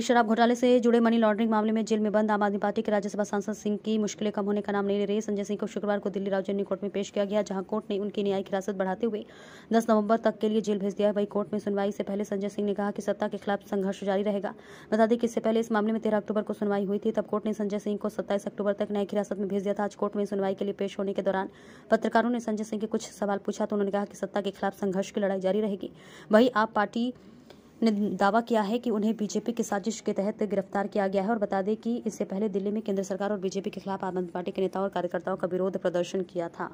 दिल्ली शराब घोटाले से जुड़े मनी लॉन्ड्रिंग मामले में जेल में बंद आम आदमी पार्टी के राज्यसभा सांसद सिंह की मुश्किलें कम होने का नाम नहीं ले रही संजय सिंह को शुक्रवार को दिल्ली राजौनी कोर्ट में पेश किया गया जहां कोर्ट ने उनकी न्यायिक हिरासत बढ़ाते हुए दस नवंबर तक के लिए जेल भेज दिया है वही कोर्ट में सुनवाई से पहले संजय सिंह ने कहा कि सत्ता के खिलाफ संघर्ष जारी रहेगा बता दें कि इससे पहले इस मामले में तेरह अक्टूबर को सुनवाई हुई थी तब कोर्ट ने संजय सिंह को सत्ताईस अक्टूबर तक न्यायिक हिरासत में भेज दिया था आज कोर्ट में सुनवाई के लिए पेश होने के दौरान पत्रकारों ने संजय सिंह के कुछ सवाल पूछा तो उन्होंने कहा कि सत्ता के खिलाफ संघर्ष की लड़ाई जारी रहेगी वही आप पार्टी ने दावा किया है कि उन्हें बीजेपी की साजिश के तहत गिरफ्तार किया गया है और बता दें कि इससे पहले दिल्ली में केंद्र सरकार और बीजेपी के खिलाफ आम आदमी पार्टी के नेताओं और कार्यकर्ताओं का विरोध प्रदर्शन किया था